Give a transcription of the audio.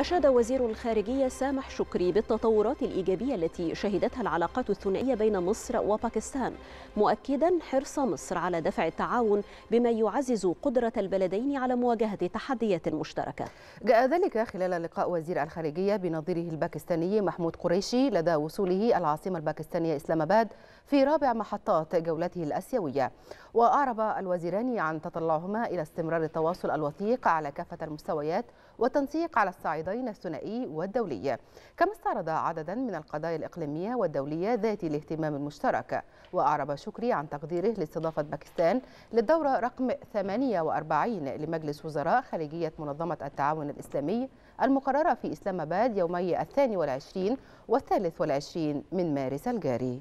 أشاد وزير الخارجية سامح شكري بالتطورات الإيجابية التي شهدتها العلاقات الثنائية بين مصر وباكستان مؤكدا حرص مصر على دفع التعاون بما يعزز قدرة البلدين على مواجهة تحديات مشتركة جاء ذلك خلال لقاء وزير الخارجية بنظيره الباكستاني محمود قريشي لدى وصوله العاصمة الباكستانية إسلام أباد في رابع محطات جولته الأسيوية وأعرب الوزيران عن تطلعهما إلى استمرار التواصل الوثيق على كافة المستويات والتنسيق على الصعيد القضايا الثنائي والدولي كما استعرض عددا من القضايا الإقليمية والدولية ذات الاهتمام المشترك وأعرب شكري عن تقديره لاستضافة باكستان للدورة رقم 48 لمجلس وزراء خارجية منظمة التعاون الإسلامي المقررة في إسلام أباد يومي الثاني والعشرين والثالث والعشرين من مارس الجاري